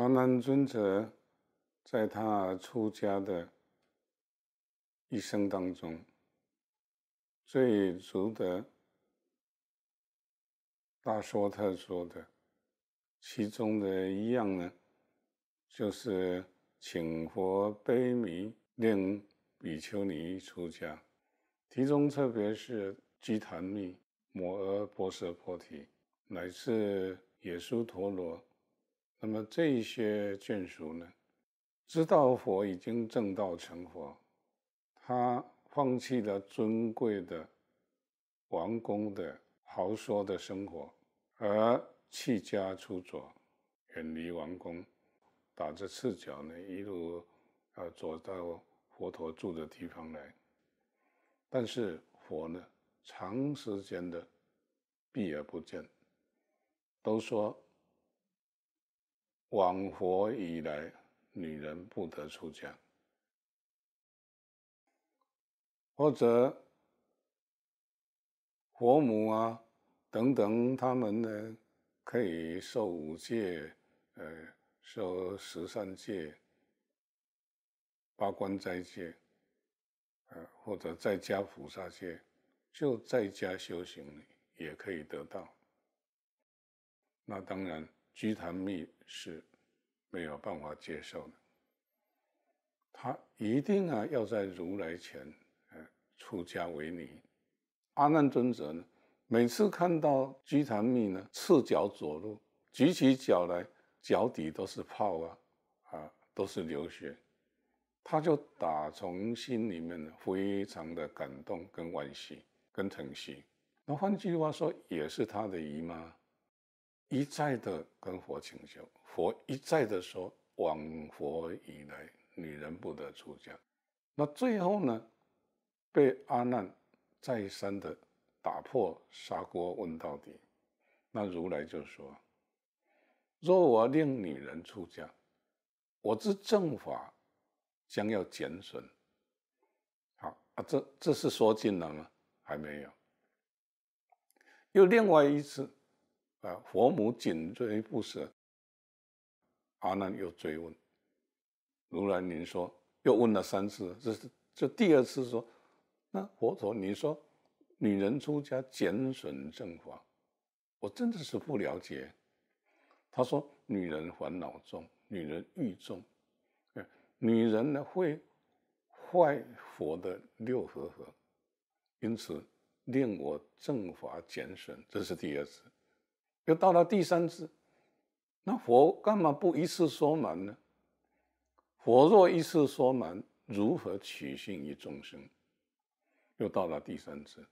乔南尊者在他出家的一生当中，最足的大说特说的，其中的一样呢，就是请佛悲悯令比丘尼出家，其中特别是基坛密摩诃波蛇破提乃至耶稣陀罗。那么这些眷属呢，知道佛已经正道成佛，他放弃了尊贵的王宫的豪奢的生活，而弃家出走，远离王宫，打着赤脚呢，一路啊走到佛陀住的地方来。但是佛呢，长时间的避而不见，都说。往佛以来，女人不得出家，或者佛母啊等等，他们呢可以受五戒，呃，受十善戒、八关斋戒，呃，或者在家菩萨戒，就在家修行也可以得到。那当然。居檀密是没有办法接受的，他一定啊要在如来前呃，出家为尼。阿难尊者呢，每次看到居檀密呢赤脚走路，举起脚来，脚底都是泡啊啊，都是流血，他就打从心里面呢非常的感动跟惋惜跟疼惜。那换句话说，也是他的姨妈。一再的跟佛请求，佛一再的说：“往佛以来，女人不得出家。”那最后呢，被阿难再三的打破砂锅问到底，那如来就说：“若我令女人出家，我之正法将要减损。”好啊，这这是说尽了吗？还没有。又另外一次。啊！佛母紧追不舍，阿难又追问：“如来，您说又问了三次，这是这第二次说，那佛陀，你说女人出家减损正法，我真的是不了解。”他说：“女人烦恼重，女人欲重，女人呢会坏佛的六和合，因此令我正法减损。”这是第二次。又到了第三次，那佛干嘛不一次说满呢？佛若一次说满，如何取信于众生？又到了第三次，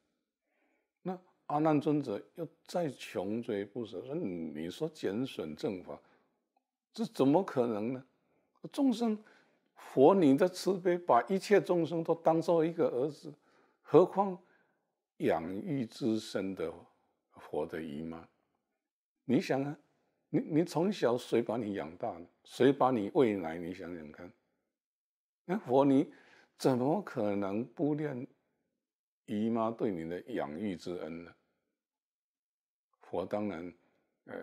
那阿难尊者又再穷追不舍，说：“你说减损正法，这怎么可能呢？众生，佛你的慈悲，把一切众生都当做一个儿子，何况养育之身的佛的姨妈？”你想啊，你你从小谁把你养大谁把你喂奶？你想想看，那佛你怎么可能不念姨妈对你的养育之恩呢？佛当然，呃，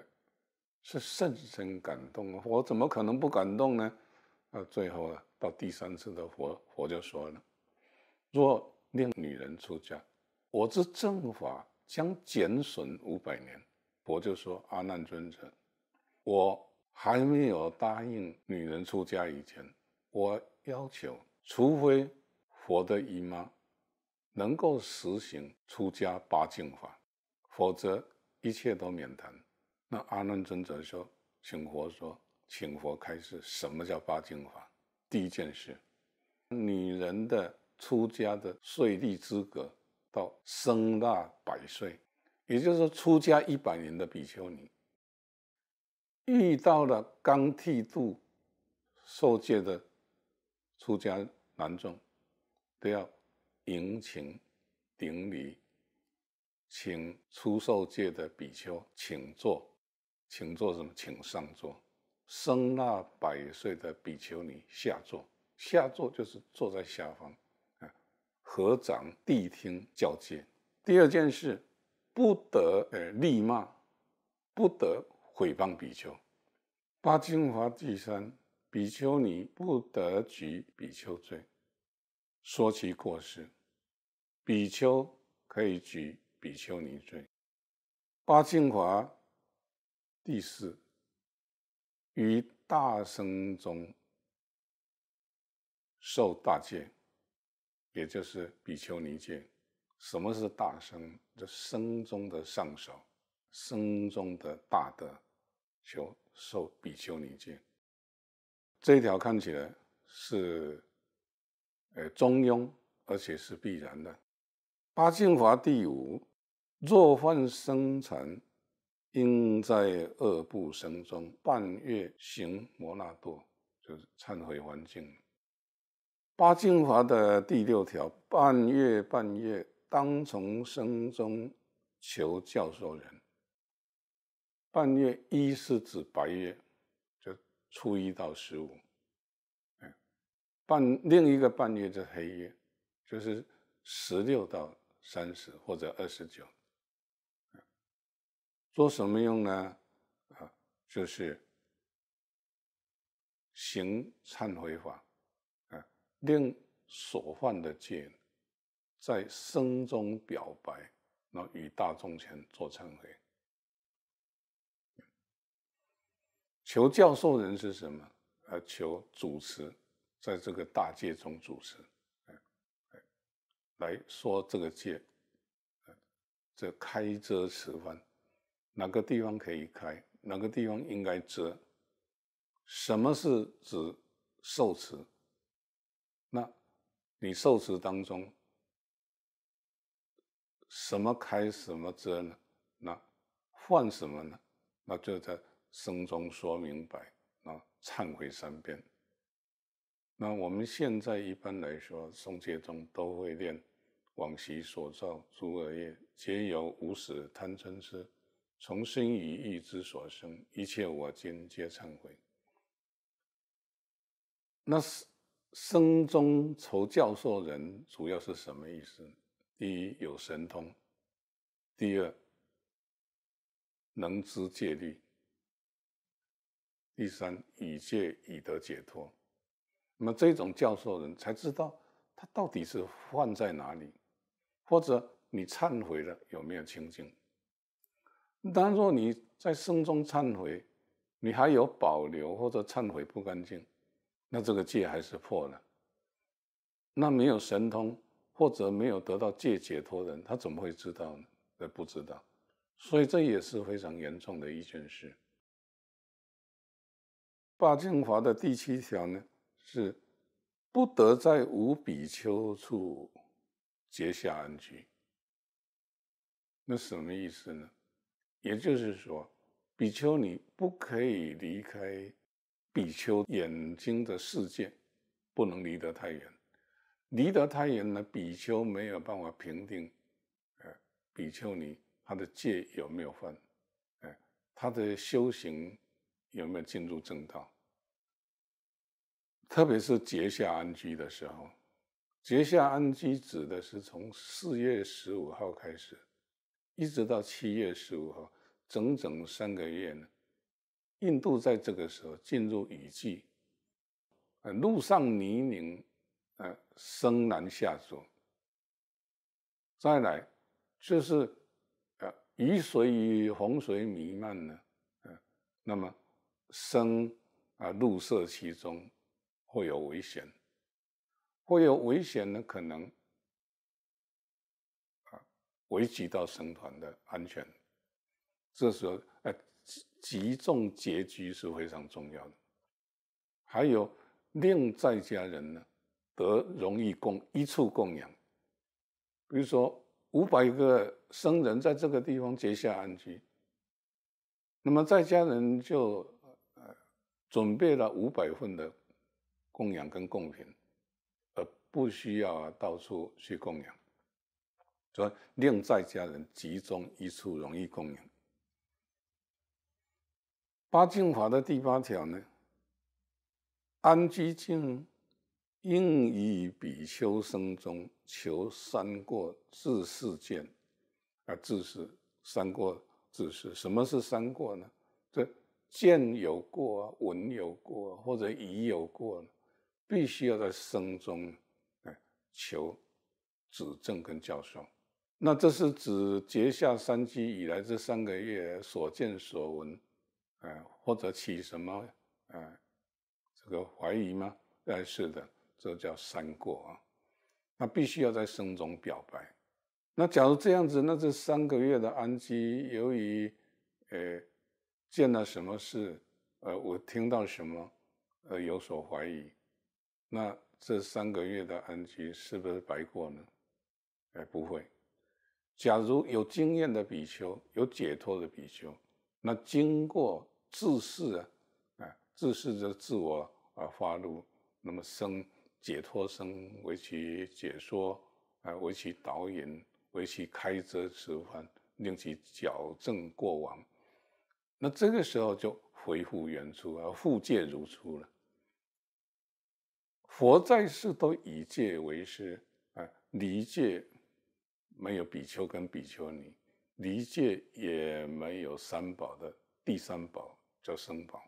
是深深感动啊！我怎么可能不感动呢？那最后啊，到第三次的佛，佛就说了：“若念女人出家，我之正法将减损五百年。”佛就说：“阿难尊者，我还没有答应女人出家以前，我要求，除非佛的姨妈能够实行出家八境法，否则一切都免谈。”那阿难尊者说：“请佛说，请佛开示，什么叫八境法？第一件事，女人的出家的税地资格到生大百岁。”也就是说，出家一百年的比丘尼遇到了刚剃度受戒的出家男众，都要迎请顶礼，请出受戒的比丘请坐，请坐什么？请上座，声纳百岁的比丘尼下座，下座就是坐在下方啊，合掌谛听教戒。第二件事。不得而立骂，不得毁谤比丘。八精华第三，比丘尼不得举比丘罪，说其过失。比丘可以举比丘尼罪。八精华第四，于大声中受大戒，也就是比丘尼戒。什么是大生？这生中的上首，生中的大德，求受比丘尼戒。这一条看起来是，呃，中庸，而且是必然的。八进法第五，若犯生残，应在恶不生中，半月行摩那多，就是忏悔环境。八进法的第六条，半月半月。当从生中求教授人。半月一是指白月，就初一到十五。半另一个半月是黑月，就是十六到三十或者二十九。做什么用呢？啊，就是行忏悔法，啊，令所犯的戒。在声中表白，然后与大众前做忏悔。求教授人是什么？啊，求主持在这个大戒中主持，来说这个戒，这开遮持分，哪个地方可以开？哪个地方应该遮？什么是指受持？那，你受持当中。什么开什么遮呢？那换什么呢？那就在生中说明白，那忏悔三遍。那我们现在一般来说，诵戒宗都会念往昔所造诸恶业，皆由无始贪嗔痴，从心以意之所生，一切我今皆忏悔。那生中愁教授人主要是什么意思？第一有神通，第二能知戒律，第三以戒以得解脱。那么这种教授人才知道他到底是犯在哪里，或者你忏悔了有没有清净？但若你在生中忏悔，你还有保留或者忏悔不干净，那这个戒还是破了。那没有神通。或者没有得到戒解脱人，他怎么会知道呢？他不知道，所以这也是非常严重的一件事。八净法的第七条呢，是不得在无比丘处结下安居。那什么意思呢？也就是说，比丘你不可以离开比丘眼睛的世界，不能离得太远。离得太远了，比丘没有办法评定，哎，比丘尼他的戒有没有犯，哎，他的修行有没有进入正道。特别是节下安居的时候，节下安居指的是从四月十五号开始，一直到七月十五号，整整三个月呢。印度在这个时候进入雨季，呃，路上泥泞。呃，生难下足。再来，就是呃，雨水与洪水弥漫呢，呃，那么生啊，入涉其中会有危险，会有危险呢，可能啊，危及到神团的安全。这时候，呃，集中结局是非常重要的。还有，另在家人呢。得容易供一处供养，比如说五百个僧人在这个地方结下安居，那么在家人就呃准备了五百份的供养跟供品，而不需要啊到处去供养，说令在家人集中一处容易供养。八敬法的第八条呢，安居静。应以比丘生中求三过自是见，啊，自是，三过自是，什么是三过呢？这见有过啊，闻有过，或者已有过，必须要在生中，哎，求指正跟教授。那这是指结下三基以来这三个月所见所闻，哎，或者起什么，哎，这个怀疑吗？哎，是的。这叫三过啊，那必须要在生中表白。那假如这样子，那这三个月的安居，由于呃见了什么事，呃我听到什么呃有所怀疑，那这三个月的安居是不是白过呢？哎，不会。假如有经验的比丘，有解脱的比丘，那经过自视啊，哎自视着自我而发露，那么生。解脱生为其解说，啊，为其导引，为其开遮持犯，令其矫正过往。那这个时候就回复原初啊，复界如初了。佛在世都以戒为师啊，离戒没有比丘跟比丘尼，离戒也没有三宝的第三宝叫僧宝。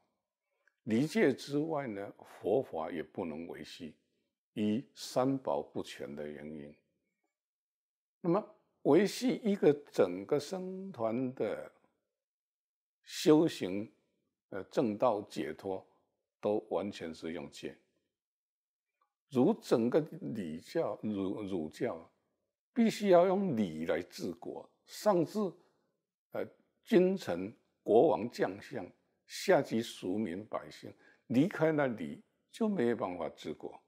离戒之外呢，佛法也不能维系。以三宝不全的原因，那么维系一个整个僧团的修行、呃正道解脱，都完全是用戒。如整个礼教、儒儒教，必须要用礼来治国，上至呃君臣、国王、将相，下及庶民百姓，离开了礼就没有办法治国。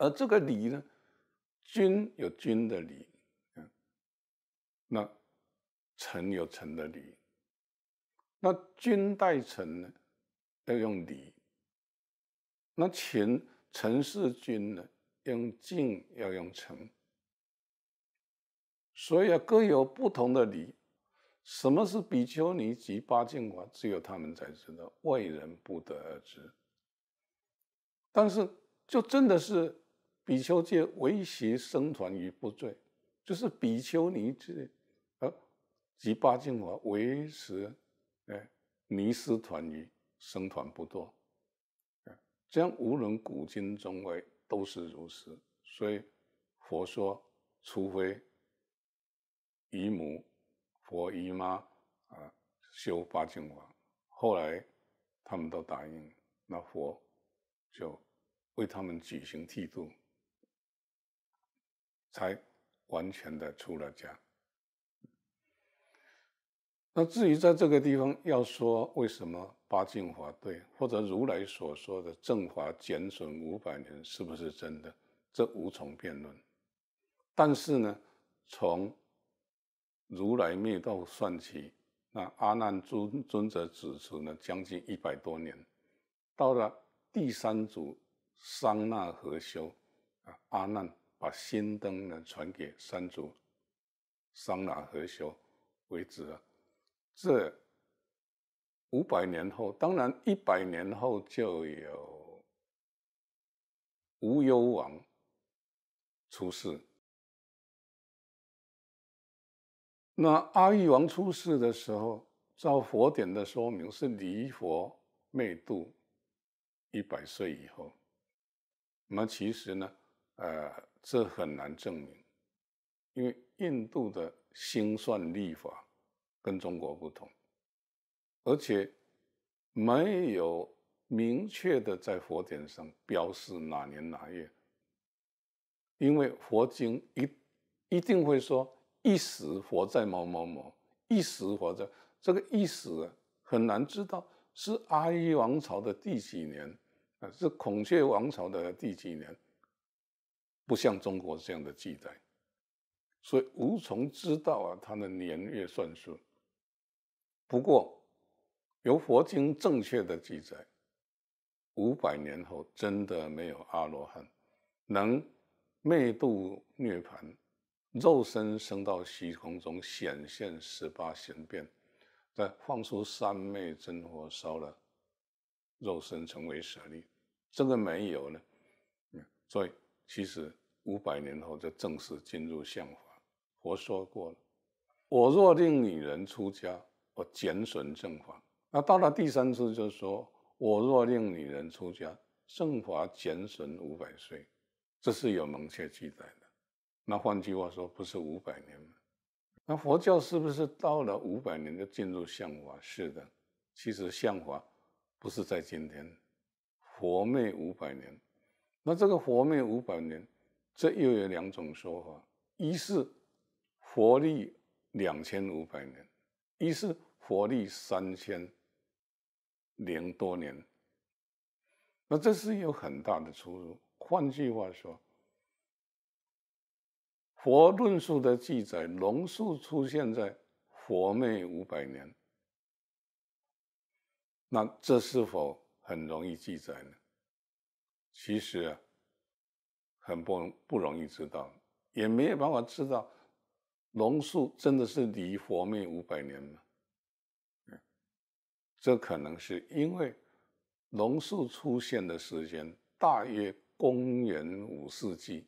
而这个礼呢，君有君的礼，那臣有臣的礼。那君待臣呢，要用礼；那臣臣是君呢，用敬，要用臣。所以啊，各有不同的礼。什么是比丘尼及八敬法，只有他们才知道，外人不得而知。但是，就真的是。比丘戒唯持生团于不坠，就是比丘尼戒，呃，及八境法维持，哎，尼斯团于生团不堕。这样无论古今中外都是如此。所以佛说，除非姨母、佛姨妈啊修八境法，后来他们都答应，那佛就为他们举行剃度。才完全的出了家。那至于在这个地方要说为什么八敬法对，或者如来所说的正法减损五百年是不是真的，这无从辩论。但是呢，从如来灭道算起，那阿难尊尊者指出了将近一百多年，到了第三祖商那和修啊阿难。把心灯呢传给三祖桑拿和修为止啊，这五百年后，当然一百年后就有无忧王出世。那阿育王出世的时候，照佛典的说明是离佛灭度一百岁以后，那其实呢，呃。这很难证明，因为印度的星算历法跟中国不同，而且没有明确的在佛典上标示哪年哪月。因为佛经一一定会说一时活在某某某，一时活在这个一时很难知道是阿育王朝的第几年，啊，是孔雀王朝的第几年。不像中国这样的记载，所以无从知道啊他的年月算数。不过由佛经正确的记载，五百年后真的没有阿罗汉能灭度涅盘，肉身升到虚空中显现十八贤变，再放出三昧真火烧了，肉身成为舍利。这个没有呢，所以其实。五百年后就正式进入相法，佛说过了。我若令女人出家，我减损正法。那到了第三次，就说我若令女人出家，正法减损五百岁，这是有明确记载的。那换句话说，不是五百年吗？那佛教是不是到了五百年就进入相法？是的。其实相法不是在今天，佛灭五百年。那这个佛灭五百年。这又有两种说法：一是佛历两千五百年，一是佛历三千零多年。那这是有很大的出入。换句话说，佛论述的记载，龙树出现在佛灭五百年，那这是否很容易记载呢？其实啊。很不不容易知道，也没有办法知道，龙树真的是离佛灭五百年吗？这可能是因为龙树出现的时间大约公元五世纪。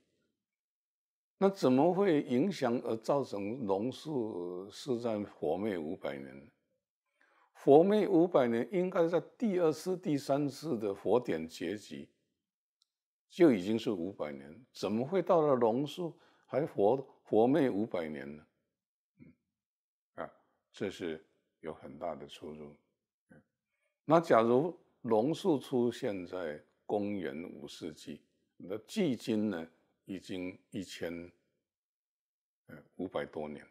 那怎么会影响而造成龙树是在佛灭五百年？佛灭五百年应该在第二次、第三次的佛典结集。就已经是五百年，怎么会到了榕树还活活没五百年呢？嗯，啊，这是有很大的出入。那假如榕树出现在公元五世纪，那距今呢已经一千呃五百多年，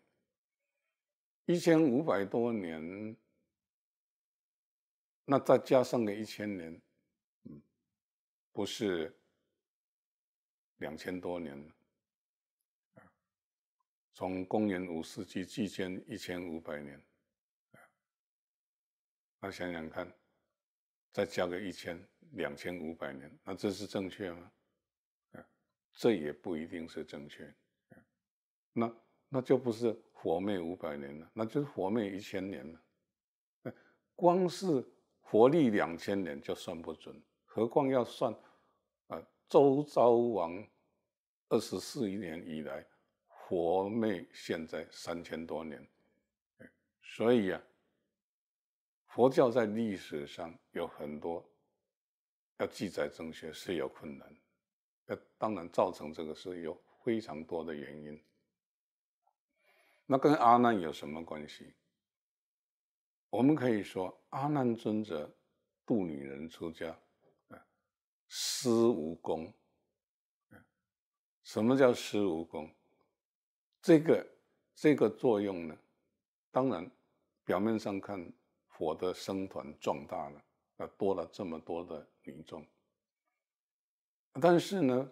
一千五百多年，那再加上个一千年，嗯，不是。两千多年了，啊，从公元五世纪距今一千五百年，啊，那想想看，再加个一千两千五百年，那这是正确吗？啊，这也不一定是正确，啊，那那就不是佛灭五百年了，那就是佛灭一千年了，光是活立两千年就算不准，何况要算，啊，周昭王。二十四亿年以来，佛灭现在三千多年，所以啊，佛教在历史上有很多要记载正学是有困难。那当然造成这个是有非常多的原因。那跟阿难有什么关系？我们可以说阿难尊者度女人出家啊，施无功。什么叫施无功？这个这个作用呢？当然，表面上看，火的生团壮大了，呃，多了这么多的民众。但是呢，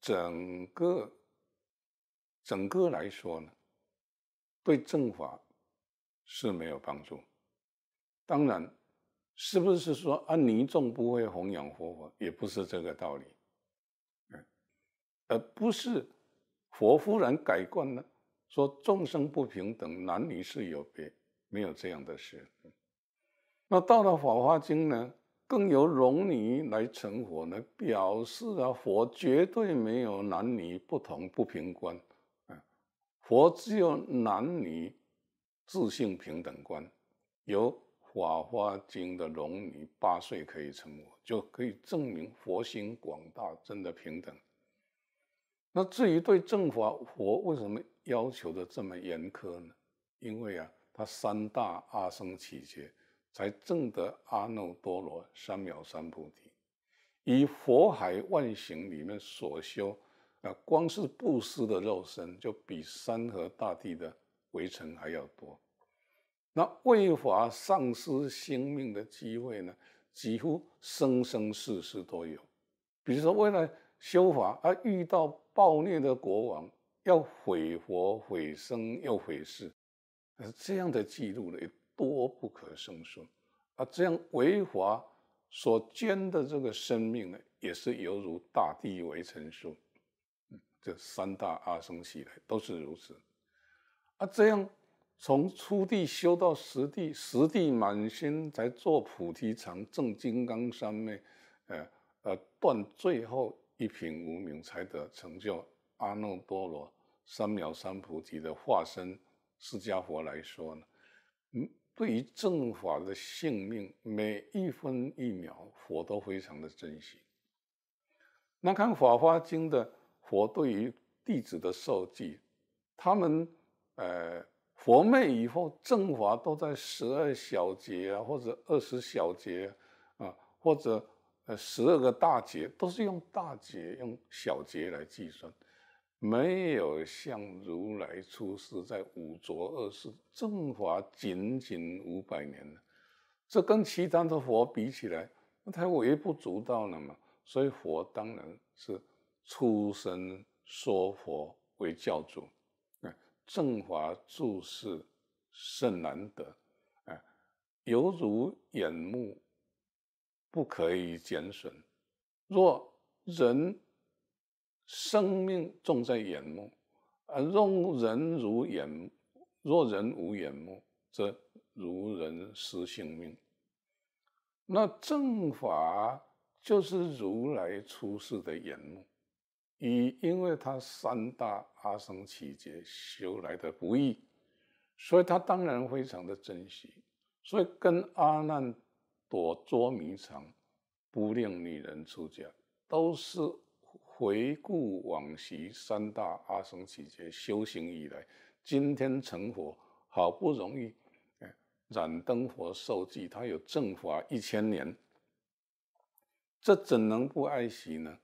整个整个来说呢，对正法是没有帮助。当然，是不是说啊，民众不会弘扬佛法，也不是这个道理。而不是佛忽然改观了，说众生不平等，男女是有别，没有这样的事。那到了《法华经》呢，更有龙女来成佛呢，表示啊，佛绝对没有男女不同不平观，啊，佛只有男女自性平等观。有《法华经》的龙女八岁可以成佛，就可以证明佛心广大真的平等。那至于对正法佛为什么要求的这么严苛呢？因为啊，他三大阿僧祇劫才证得阿耨多罗三藐三菩提，以佛海万行里面所修，啊，光是布施的肉身就比山河大地的围城还要多。那为法丧失性命的机会呢，几乎生生世世都有。比如说为了修法而遇到。暴虐的国王要毁佛、毁僧、又毁寺，呃，这样的记录呢，多不可胜数。啊，这样违法所捐的这个生命呢，也是犹如大地为尘数。嗯，这三大阿僧祇类都是如此。啊，这样从初地修到十地，十地满心才做菩提藏正金刚三昧，呃呃，断最后。一品无名才得成就阿耨多罗三藐三菩提的化身释迦佛来说呢，嗯，对于正法的性命，每一分一秒，佛都非常的珍惜。那看《法华经》的佛对于弟子的授记，他们呃，佛灭以后，正法都在十二小节啊，或者二十小节啊，或者。呃，十二个大劫都是用大劫、用小劫来计算，没有像如来出世在五浊恶世正法仅仅五百年了，这跟其他的佛比起来，那太微不足道了嘛。所以佛当然是出生说佛为教主，哎，正法住世甚难得，哎，犹如眼目。不可以减损。若人生命重在眼目，而用人如眼；若人无眼目，则如人失性命。那正法就是如来出世的眼目，以因为他三大阿僧祇劫修来的不易，所以他当然非常的珍惜。所以跟阿难。躲捉迷藏，不令女人出家，都是回顾往昔三大阿僧祇劫修行以来，今天成佛，好不容易，哎，燃灯佛受记，他有正法一千年，这怎能不爱惜呢？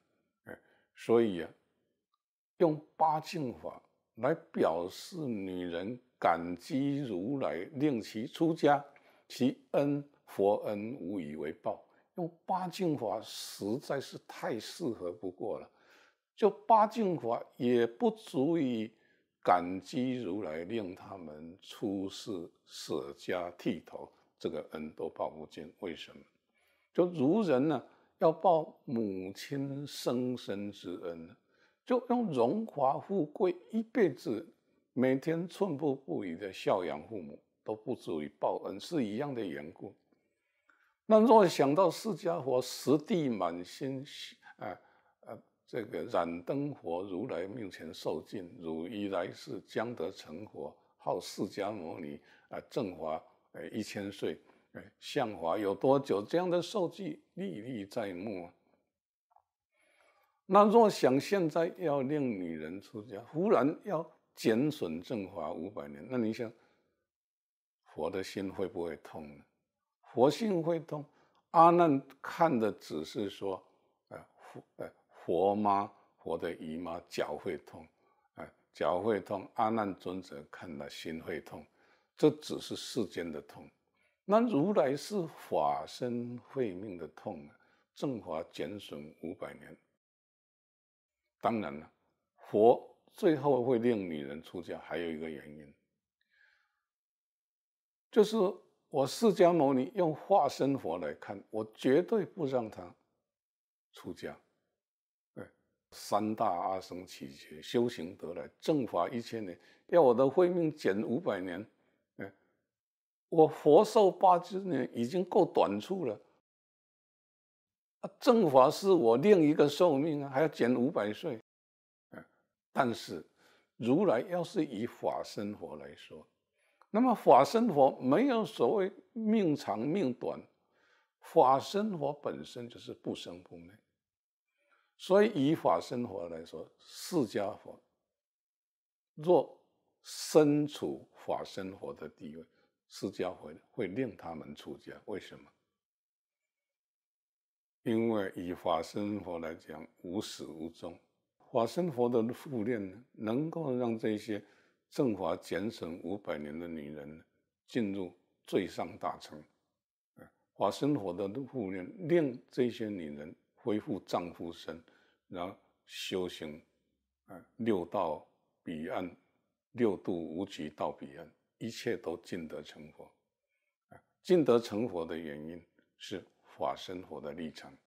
哎，所以啊，用八敬法来表示女人感激如来令其出家其恩。佛恩无以为报，用八敬法实在是太适合不过了。就八敬法也不足以感激如来令他们出世舍家剃头，这个恩都报不尽。为什么？就如人呢，要报母亲生身之恩，就用荣华富贵一辈子，每天寸步不离的孝养父母，都不足以报恩，是一样的缘故。那若想到释迦佛十地满心，啊啊，这个燃灯佛如来面前受尽，如一来世将得成佛，号释迦牟尼，啊，正法呃一千岁，哎，相华有多久？这样的受记历历在目。那若想现在要令女人出家，忽然要减损正法五百年，那你想，佛的心会不会痛呢？佛性会痛，阿难看的只是说，呃，佛，呃，佛妈，佛的姨妈脚会痛，呃，脚会痛。阿难尊者看了心会痛，这只是世间的痛。那如来是法身慧命的痛啊，正法减损五百年。当然了，佛最后会令女人出家，还有一个原因，就是。我释迦牟尼用化身佛来看，我绝对不让他出家。对，三大阿僧祇劫修行得来正法一千年，要我的慧命减五百年。哎，我佛寿八千年已经够短促了。正法是我另一个寿命啊，还要减五百岁。但是如来要是以法身佛来说。那么法身佛没有所谓命长命短，法身佛本身就是不生不灭，所以以法身佛来说，释迦佛若身处法身佛的地位，释迦佛会令他们出家，为什么？因为以法身佛来讲，无始无终，法身佛的复念呢，能够让这些。正法减损五百年的女人进入最上大乘，啊，法生活的度护念，令这些女人恢复丈夫身，然后修行，啊，六道彼岸，六度无极道彼岸，一切都尽得成佛，啊，尽得成佛的原因是法生活的历程。